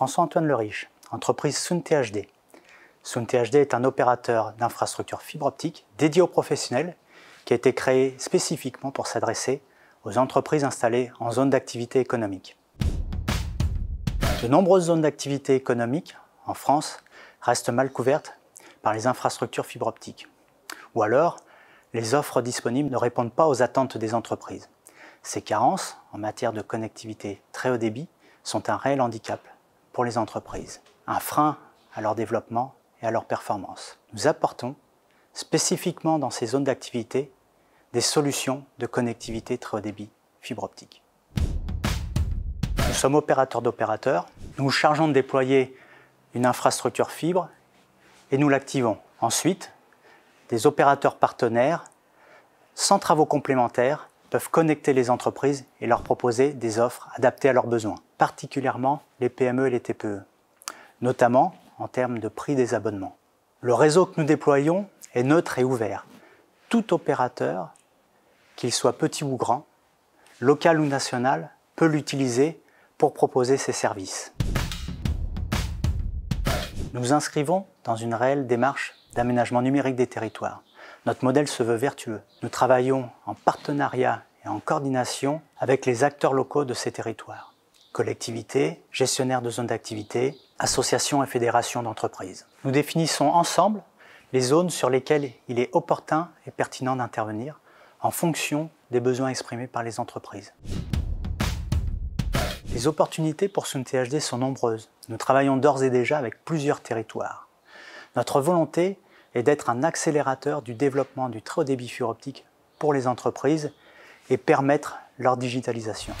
François-Antoine Le Riche, entreprise Soon THD. est un opérateur d'infrastructures fibre optique dédié aux professionnels qui a été créé spécifiquement pour s'adresser aux entreprises installées en zone d'activité économique. De nombreuses zones d'activité économique en France restent mal couvertes par les infrastructures fibre optique. Ou alors, les offres disponibles ne répondent pas aux attentes des entreprises. Ces carences en matière de connectivité très haut débit sont un réel handicap pour les entreprises, un frein à leur développement et à leur performance. Nous apportons spécifiquement dans ces zones d'activité des solutions de connectivité très haut débit fibre optique. Nous sommes opérateurs d'opérateurs, nous nous chargeons de déployer une infrastructure fibre et nous l'activons. Ensuite, des opérateurs partenaires, sans travaux complémentaires, peuvent connecter les entreprises et leur proposer des offres adaptées à leurs besoins particulièrement les PME et les TPE, notamment en termes de prix des abonnements. Le réseau que nous déployons est neutre et ouvert. Tout opérateur, qu'il soit petit ou grand, local ou national, peut l'utiliser pour proposer ses services. Nous inscrivons dans une réelle démarche d'aménagement numérique des territoires. Notre modèle se veut vertueux. Nous travaillons en partenariat et en coordination avec les acteurs locaux de ces territoires collectivités, gestionnaires de zones d'activité, associations et fédérations d'entreprises. Nous définissons ensemble les zones sur lesquelles il est opportun et pertinent d'intervenir en fonction des besoins exprimés par les entreprises. Les opportunités pour Sun sont nombreuses. Nous travaillons d'ores et déjà avec plusieurs territoires. Notre volonté est d'être un accélérateur du développement du très haut débit fibre optique pour les entreprises et permettre leur digitalisation.